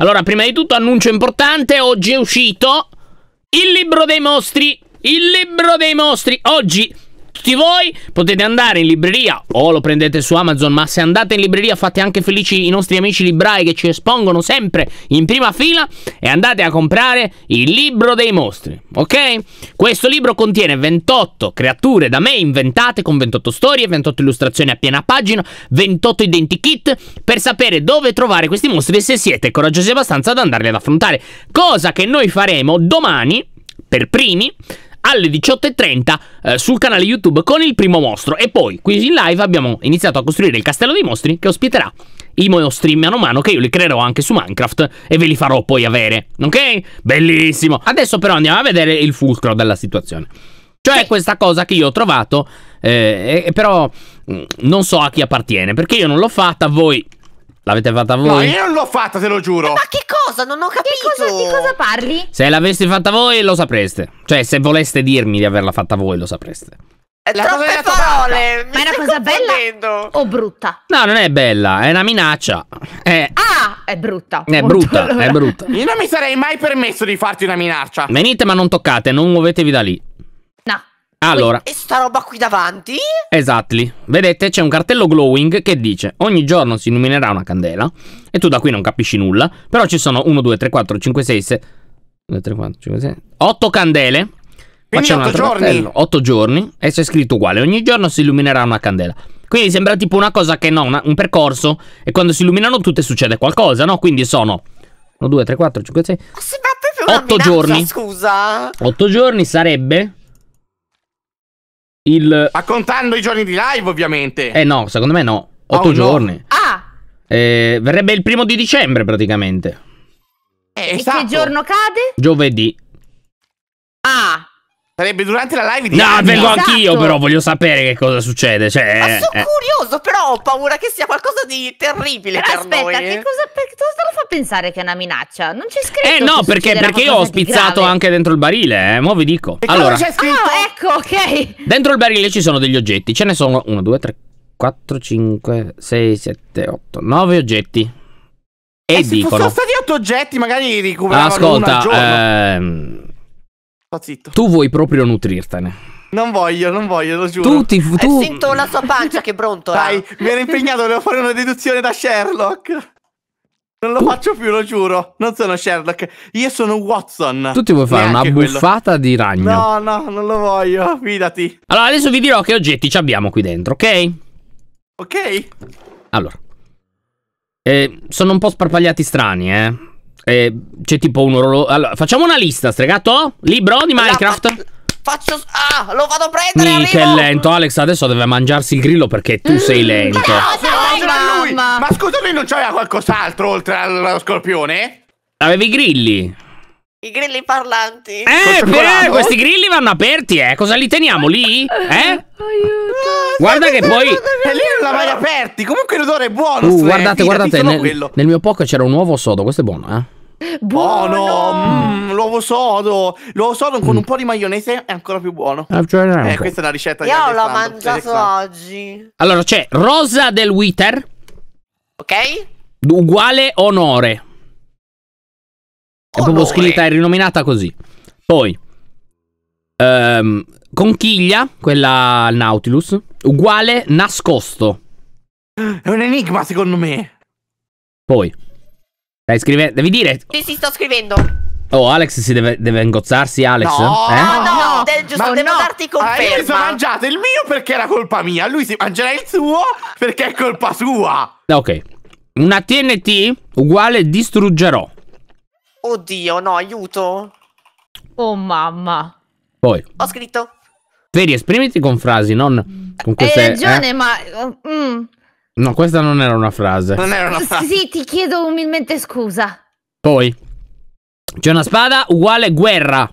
Allora, prima di tutto, annuncio importante, oggi è uscito il libro dei mostri. Il libro dei mostri. Oggi tutti voi potete andare in libreria o lo prendete su Amazon, ma se andate in libreria fate anche felici i nostri amici librai che ci espongono sempre in prima fila e andate a comprare il libro dei mostri, ok? Questo libro contiene 28 creature da me inventate con 28 storie, 28 illustrazioni a piena pagina, 28 identikit per sapere dove trovare questi mostri e se siete coraggiosi abbastanza ad andarli ad affrontare, cosa che noi faremo domani per primi alle 18.30 eh, sul canale YouTube con il primo mostro. E poi, qui in live, abbiamo iniziato a costruire il castello dei mostri che ospiterà i mostri mano a mano che io li creerò anche su Minecraft e ve li farò poi avere, ok? Bellissimo! Adesso però andiamo a vedere il fulcro della situazione. Cioè sì. questa cosa che io ho trovato, eh, però mm, non so a chi appartiene, perché io non l'ho fatta, voi L'avete fatta voi? No, io non l'ho fatta, te lo giuro. Eh, ma che cosa? Non ho capito. Cosa, di cosa parli? Se l'aveste fatta voi, lo sapreste. Cioè, se voleste dirmi di averla fatta voi, lo sapreste. È eh, la Troppe cosa parole! Mi Ma è una cosa bella o brutta? No, non è bella, è una minaccia. È... Ah, è brutta. È brutta, allora. è brutta. Io non mi sarei mai permesso di farti una minaccia. Venite ma non toccate, non muovetevi da lì. Allora. E sta roba qui davanti? Esatto. Vedete, c'è un cartello glowing che dice ogni giorno si illuminerà una candela. E tu da qui non capisci nulla. Però ci sono 1, 2, 3, 4, 5, 6, 7. 2, 3, 4, 5, 6. 8 candele. Quindi 8 giorni. Cartello, 8 giorni. E c'è scritto uguale. Ogni giorno si illuminerà una candela. Quindi sembra tipo una cosa che no, una, un percorso. E quando si illuminano tutte succede qualcosa, no? Quindi sono 1, 2, 3, 4, 5, 6. Ma 8 giorni. Scusa. 8 giorni sarebbe il... Ma contando i giorni di live, ovviamente. Eh no, secondo me no. 8 oh, giorni. No. Ah! Eh, verrebbe il primo di dicembre, praticamente. Eh, esatto. E che esatto. giorno cade? Giovedì. Ah! Sarebbe durante la live di No, anni. vengo esatto. anch'io, però voglio sapere che cosa succede. Cioè, Ma sono eh. curioso, però ho paura che sia qualcosa di terribile. Però aspetta, noi. che cosa, per, cosa fa pensare che è una minaccia? Non c'è scritto. Eh no, perché, perché io ho spizzato anche dentro il barile, eh. Mo vi dico. E allora, c'è scritto? Oh, ecco, ok. Dentro il barile ci sono degli oggetti. Ce ne sono 1, 2, 3, 4, 5, 6, 7, 8, 9 oggetti. E eh, dicono. Ma sono stati 8 oggetti, magari recuperavano Ascolta, ehm Sta zitto. Tu vuoi proprio nutrirtene. Non voglio, non voglio, lo giuro. Tu tu... Eh, sento la sua pancia che pronto. Dai, mi ero impegnato, volevo fare una deduzione da Sherlock. Non lo tu... faccio più, lo giuro. Non sono Sherlock. Io sono Watson. Tu ti vuoi fare Neanche una buffata quello. di ragno? No, no, non lo voglio. Fidati. Allora, adesso vi dirò che oggetti ci abbiamo qui dentro, ok? Ok. Allora. Eh, sono un po' sparpagliati strani, eh. Eh, c'è tipo un orologio. Allora, facciamo una lista, stregato? Libro di Minecraft? La faccio. Ah, lo vado a prendere! Mica è lento, Alex adesso deve mangiarsi il grillo perché tu mm. sei lento. Ma, no, ma, ma scusa, lui non c'aveva qualcos'altro oltre allo scorpione? Avevi i grilli. I grilli parlanti. Eh, però, questi grilli vanno aperti, eh. Cosa li teniamo lì? Eh? Aiuto. Guarda ah, che poi. E eh, lì non l'avevi aperti. Comunque l'odore è buono. Uh, guardate, guardate. Nel, nel mio poco c'era un uovo sodo. Questo è buono, eh. Buono! Mm, l'uovo sodo! L'uovo sodo con mm. un po' di maionese è ancora più buono. Ah, eh, questa è la ricetta Io di Io l'ho mangiato oggi. Allora c'è rosa del Wither. Ok. Uguale onore. È proprio scritta e rinominata così. Poi um, conchiglia, quella Nautilus, uguale nascosto. È un enigma secondo me. Poi Stai scrivendo, devi dire. Sì, sì, sto scrivendo. Oh, Alex si deve, deve ingozzarsi, Alex. No, eh? no, no, de giusto, Ma devo no. darti conferma. Ah, io mi sono mangiato il mio perché era colpa mia. Lui si mangerà il suo perché è colpa sua. Ok. Una TNT uguale distruggerò. Oddio, no, aiuto. Oh, mamma. Poi. Ho scritto. Vedi, esprimiti con frasi, non con queste... Hai ragione, eh? ma... Mm. No, questa non era una frase. Non era una frase. Sì, ti chiedo umilmente scusa. Poi. C'è una spada uguale guerra.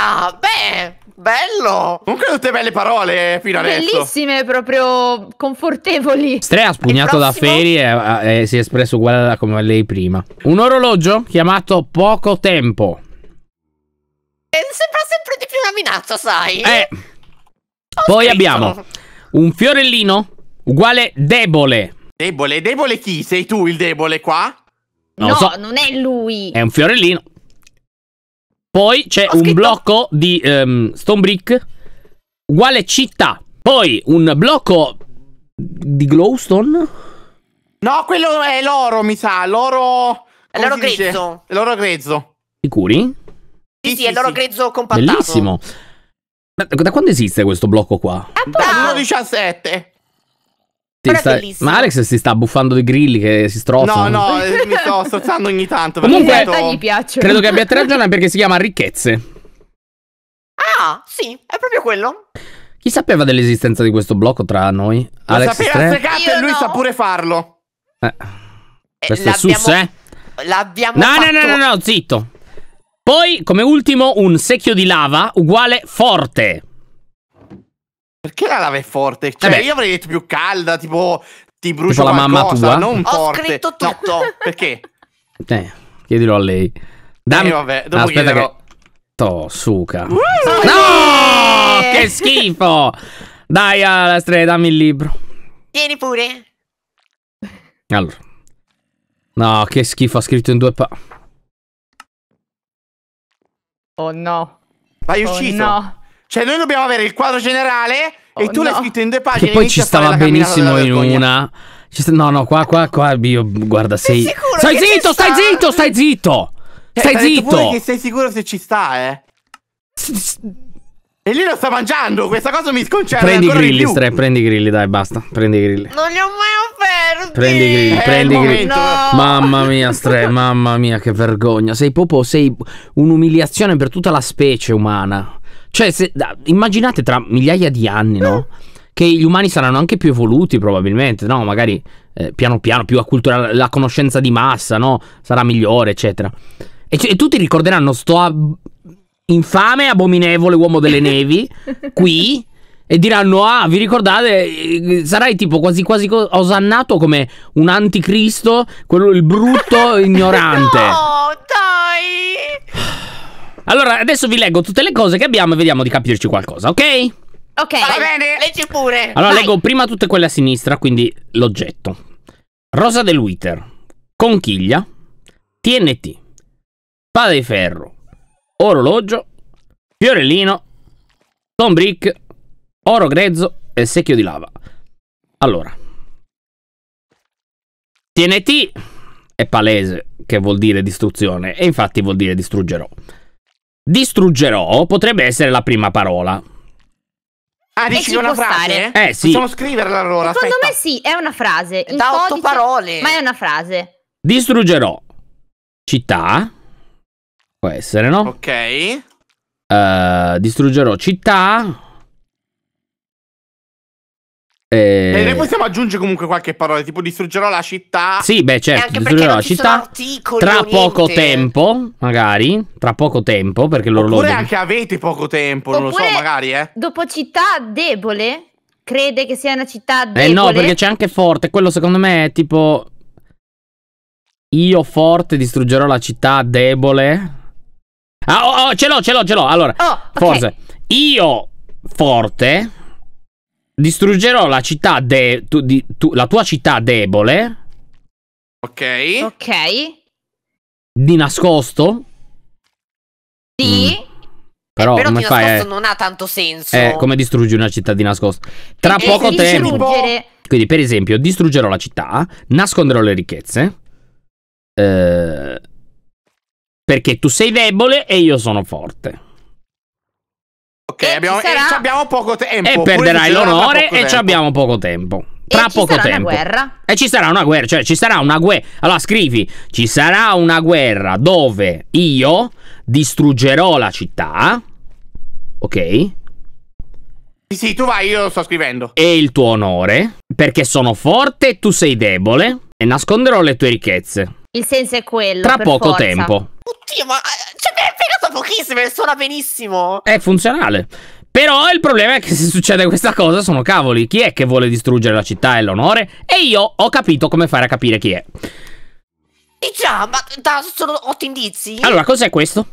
Ah, beh, bello. Comunque tutte belle parole eh, fino adesso. Bellissime, proprio confortevoli. Strea spugnato da Feri e, eh, e si è espresso uguale a come lei prima. Un orologio chiamato Poco Tempo. E eh, sembra sempre di più una minaccia, sai. Eh. Ho Poi scritto. abbiamo un fiorellino uguale debole. Debole? Debole chi? Sei tu il debole qua? Non no, so. non è lui. È un fiorellino. Poi c'è un blocco di um, stone brick uguale città. Poi un blocco di glowstone. No, quello è l'oro, mi sa. L'oro... È l'oro grezzo. È l'oro grezzo. Sicuri? Sì, sì, sì, è l'oro sì. grezzo compattato. Bellissimo. Da quando esiste questo blocco qua? Dal 2017. Sta... Ma Alex si sta buffando dei grilli che si strozzano. No, no, eh, mi sto strozzando ogni tanto. Comunque, ah, gli piacciono. credo che abbiate ragione perché si chiama ricchezze. Ah, sì, è proprio quello. Chi sapeva dell'esistenza di questo blocco tra noi? Lo Alex sapeva Stre... cazzo e lui no. sa pure farlo. Eh. eh questo è sus, eh? L'abbiamo no, fatto. No, no, no, no, zitto. Poi, come ultimo, un secchio di lava uguale forte. Perché la lava è forte? Cioè, eh io avrei detto più calda, tipo ti brucio tipo la mamma tua. non Ho forte. scritto tutto. No, no. perché? Eh, chiedilo a lei. Dammi... Eh, vabbè, dopo Aspetta chiederò. che... Tosuka. Uh, no! Che schifo! Dai, Alastre, dammi il libro. Tieni pure. Allora. No, che schifo, ha scritto in due pa... Oh no. Vai oh uscito! no. Cioè, noi dobbiamo avere il quadro generale oh, e tu no. l'hai scritto in due pagine. Che poi ci stava benissimo in una. Sta... No, no, qua, qua, qua, io, guarda, sei... sei stai, zitto, stai zitto, eh, stai zitto, cioè, stai zitto! Stai zitto! sei sicuro se ci sta, eh? E lì lo sta mangiando, questa cosa mi sconcerta Prendi i grilli, stre, prendi i grilli, dai, basta, prendi i grilli Non li ho mai offerti Prendi i grilli, eh, prendi grilli no. Mamma mia, stre, mamma mia, che vergogna Sei proprio, sei un'umiliazione per tutta la specie umana cioè, se, immaginate tra migliaia di anni, no? Che gli umani saranno anche più evoluti, probabilmente, no? Magari eh, piano piano, più acculturata la conoscenza di massa, no? Sarà migliore, eccetera. E, e tutti ricorderanno sto ab- infame, abominevole uomo delle nevi qui. E diranno, ah, vi ricordate, sarai tipo quasi quasi osannato come un anticristo, quello il brutto ignorante. no! Allora, adesso vi leggo tutte le cose che abbiamo e vediamo di capirci qualcosa, ok? Ok, va bene, leggi pure. Allora, Vai. leggo prima tutte quelle a sinistra, quindi l'oggetto. Rosa del Wither, conchiglia, TNT, spada di ferro, orologio, fiorellino, stone brick, oro grezzo e secchio di lava. Allora, TNT è palese che vuol dire distruzione e infatti vuol dire distruggerò. Distruggerò potrebbe essere la prima parola. Ah, dici una frase? Stare. Eh, sì. Possiamo scriverla allora. Secondo aspetta. me sì, è una frase. In da otto parole. Ma è una frase. Distruggerò città. Può essere, no? Ok. Uh, distruggerò città. Eh... E eh, noi possiamo aggiungere comunque qualche parola, tipo distruggerò la città. Sì, beh, certo, eh, distruggerò la città. tra poco tempo, magari, tra poco tempo, perché l'orologio... Oppure anche avete poco tempo, non lo so, magari, eh. Dopo città debole, crede che sia una città debole. Eh no, perché c'è anche forte, quello secondo me è tipo... Io forte distruggerò la città debole. Ah, oh, oh ce l'ho, ce l'ho, ce l'ho. Allora, oh, okay. forse io forte Distruggerò la città de- tu, di, tu, la tua città debole. Ok. Ok. Di nascosto. Sì. Mm. Però, eh, però di fai, nascosto eh, non ha tanto senso. Eh, come distruggi una città di nascosto? Tra e poco tempo. Distruggere... Quindi, per esempio, distruggerò la città, nasconderò le ricchezze. Eh, perché tu sei debole e io sono forte. Ok, abbiamo, sarà... abbiamo, poco tempo. E eh, perderai l'onore e ci abbiamo poco tempo. Tra e poco tempo. una guerra. E ci sarà una guerra. Cioè, ci sarà una guerra. Allora, scrivi: ci sarà una guerra dove io distruggerò la città. Ok? Sì, sì, tu vai, io lo sto scrivendo. E il tuo onore. Perché sono forte e tu sei debole. E nasconderò le tue ricchezze. Il senso è quello. Tra poco forza. tempo. Oddio, ma. Eh, cioè, pochissime, suona benissimo. È funzionale. Però il problema è che se succede questa cosa sono cavoli. Chi è che vuole distruggere la città e l'onore? E io ho capito come fare a capire chi è. E diciamo, già, ma da, sono otto indizi. Allora, cos'è questo?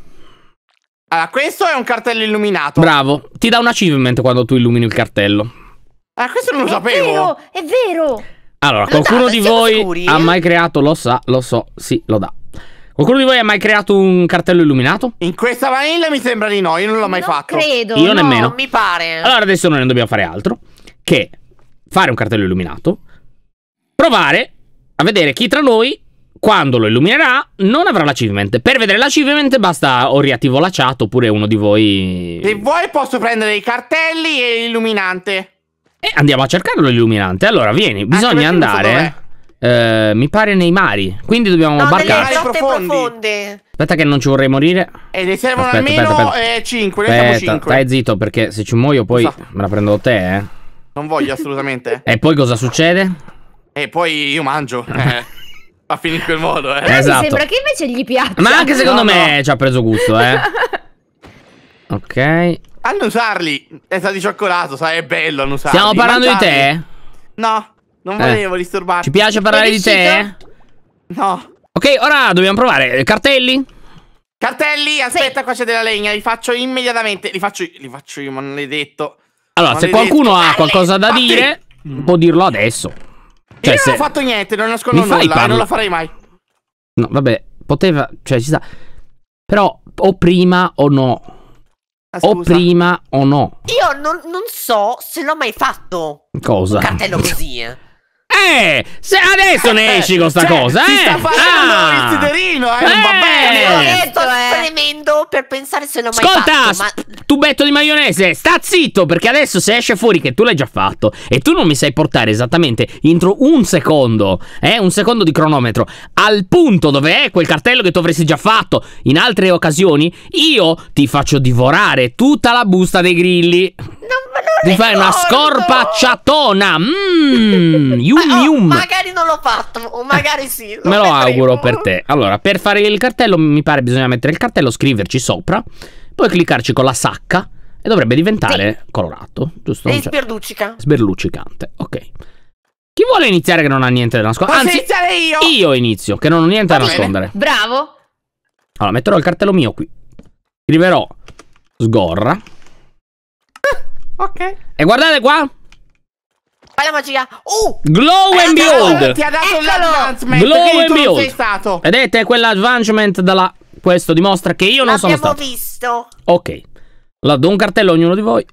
Allora, questo è un cartello illuminato. Bravo. Ti dà un achievement quando tu illumini il cartello. Ah, questo non lo è sapevo. È vero, è vero. Allora, lo qualcuno dà, di voi scuri, ha eh? mai creato, lo sa, lo so, sì, lo dà. Qualcuno di voi ha mai creato un cartello illuminato? In questa vanilla mi sembra di no, io non l'ho mai non fatto. credo. Io no, nemmeno. Non mi pare. Allora adesso noi non dobbiamo fare altro che fare un cartello illuminato, provare a vedere chi tra noi, quando lo illuminerà, non avrà l'achievement. Per vedere l'achievement basta o riattivo la chat oppure uno di voi... Se vuoi posso prendere i cartelli e l'illuminante. E andiamo a cercarlo l'illuminante. Allora, vieni, bisogna andare... Eh, mi pare nei mari. Quindi dobbiamo no, barcare. No, profonde. Aspetta che non ci vorrei morire. E eh, ne servono aspetta, almeno aspetta, aspetta. Eh, 5. Noi aspetta, 5. Stai zitto perché se ci muoio poi so. me la prendo te, eh. Non voglio assolutamente. e poi cosa succede? E eh, poi io mangio. Eh. a finire in quel modo, eh. Esatto. Mi sembra che invece gli piaccia. Ma anche secondo no, me no. ci ha preso gusto, eh. ok. usarli. È stato di cioccolato, sai, è bello usarli. Stiamo parlando Mangiarli. di te? No. Non eh. volevo eh. disturbarti. Ci piace parlare di te? No. Ok, ora dobbiamo provare. Cartelli? Cartelli, aspetta, sì. qua c'è della legna. Li faccio immediatamente. Li faccio, io, li faccio io, maledetto. Allora, maledetto. se qualcuno ha qualcosa da Fatti. dire, ah, può dirlo adesso. Cioè, io non se... ho fatto niente, non nascondo Mi nulla. Eh, non lo farei mai. No, vabbè, poteva. Cioè, ci sta. Però, o prima o no. Ah, o prima o no. Io non, non so se l'ho mai fatto. Cosa? Un cartello così, eh. Eh, se adesso ne esci con sta cioè, cosa, eh! sta facendo ah. il siderino, eh! eh. Va bene! Io sto tremendo per pensare se l'ho mai Ascolta, ma... tubetto di maionese, sta zitto, perché adesso se esce fuori che tu l'hai già fatto e tu non mi sai portare esattamente entro un secondo, eh, un secondo di cronometro, al punto dove è quel cartello che tu avresti già fatto in altre occasioni, io ti faccio divorare tutta la busta dei grilli di fare una scorpacciatona. ciatona. Mmm, eh, oh, Magari non l'ho fatto, o oh, magari sì. Eh, lo Me lo vedremo. auguro per te. Allora, per fare il cartello, mi pare bisogna mettere il cartello, scriverci sopra, poi cliccarci con la sacca e dovrebbe diventare sì. colorato, giusto? E sberluccica. Sberluccicante, ok. Chi vuole iniziare che non ha niente da nascondere? Posso Anzi, iniziare io? Io inizio, che non ho niente Va da bene. nascondere. Bravo. Allora, metterò il cartello mio qui. Scriverò sgorra. Ok. E guardate qua. Fai la magia. Oh! Glow and Behold. Ti ha dato l'advancement. Glow and Behold. Vedete quell'advancement dalla... Questo dimostra che io non sono stato. L'abbiamo visto. Ok. La do un cartello a ognuno di voi.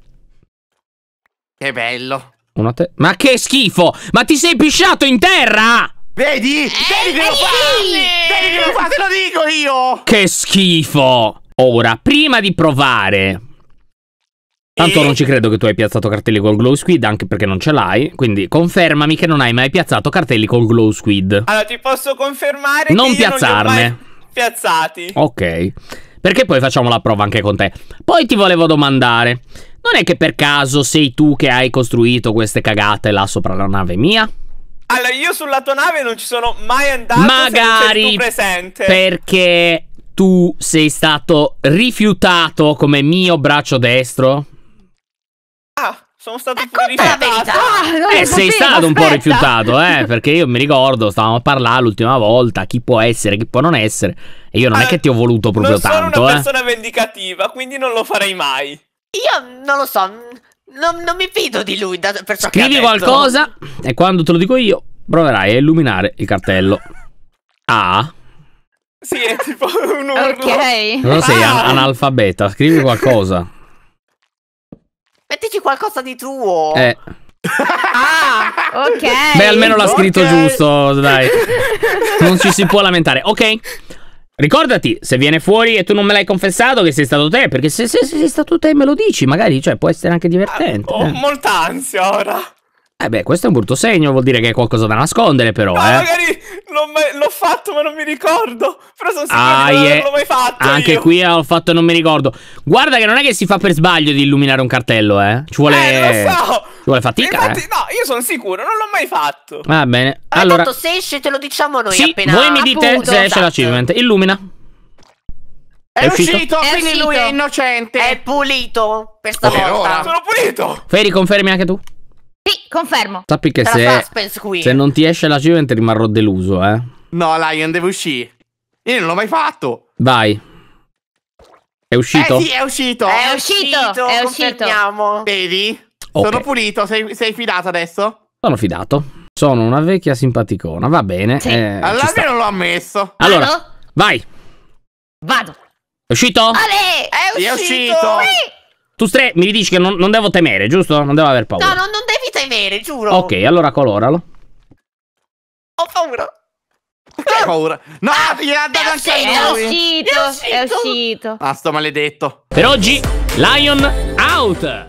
Che bello. Uno te. Ma che schifo. Ma ti sei pisciato in terra. Vedi? Eh, Vedi che lo fa. Vedi che lo fa, te lo dico io. Che schifo. Ora, prima di provare Tanto e... non ci credo che tu hai piazzato cartelli col glow squid, anche perché non ce l'hai. Quindi confermami che non hai mai piazzato cartelli col glow squid. Allora, ti posso confermare non che piazzarne. Non piazzati. Ok. Perché poi facciamo la prova anche con te. Poi ti volevo domandare, non è che per caso sei tu che hai costruito queste cagate là sopra la nave mia? Allora, io sulla tua nave non ci sono mai andato Magari tu presente. Perché tu sei stato rifiutato come mio braccio destro sono stato un po' rifiutato. eh, sei stato un po' rifiutato, eh, perché io mi ricordo, stavamo a parlare l'ultima volta, chi può essere, chi può non essere, e io non ah, è che ti ho voluto proprio tanto, Non sono una eh. persona vendicativa, quindi non lo farei mai. Io non lo so, non, non mi fido di lui da, per ciò Scrivi qualcosa e quando te lo dico io proverai a illuminare il cartello. A. Sì, è tipo un urlo. Ok. Non sei ah. analfabeta, scrivi qualcosa. Mettici qualcosa di tuo. Eh. ah, ok. Beh, almeno l'ha scritto okay. giusto, dai. Non ci si può lamentare. Ok. Ricordati, se viene fuori e tu non me l'hai confessato che sei stato te, perché se, se, se sei stato te me lo dici, magari cioè, può essere anche divertente. Ah, ho eh. molta ansia ora. Eh beh, questo è un brutto segno, vuol dire che hai qualcosa da nascondere però, no, eh. magari l'ho, fatto ma non mi ricordo. Però sono sicuro ah, yeah. non eh, l'ho mai fatto Anche io. qui eh, ho fatto e non mi ricordo. Guarda che non è che si fa per sbaglio di illuminare un cartello, eh. Ci vuole... Eh, lo so. Ci vuole fatica, Infatti, eh. No, io sono sicuro, non l'ho mai fatto. Va bene. Allora... Tanto se esce te lo diciamo noi sì, appena... voi mi dite appunto, se esce esatto. l'achievement. Illumina. È, è uscito, uscito è quindi uscito. lui è innocente. È pulito questa oh, volta. Sono pulito. Feri, confermi anche tu. Sì, confermo. Sappi che se, se, non ti esce la l'achievement rimarrò deluso, eh. No, Lion, deve uscire. Io non l'ho mai fatto. Vai. È uscito? Eh sì, è uscito. È, è uscito, uscito. È uscito. Vedi? Okay. Sono pulito. Sei, sei fidato adesso? Sono fidato. Sono una vecchia simpaticona. Va bene. Sì. Eh, allora che non l'ho ammesso. Allora, Vado? vai. Vado. È uscito? Ale, è uscito. È uscito. Sì. Tu stre mi dici che non, non, devo temere, giusto? Non devo aver paura. No, no, non devi temere, giuro. Ok, allora coloralo. Ho paura. Perché ho paura? No, ah, gli ha dato anche lui. È uscito, è uscito. Ah, sto maledetto. Per oggi, Lion out.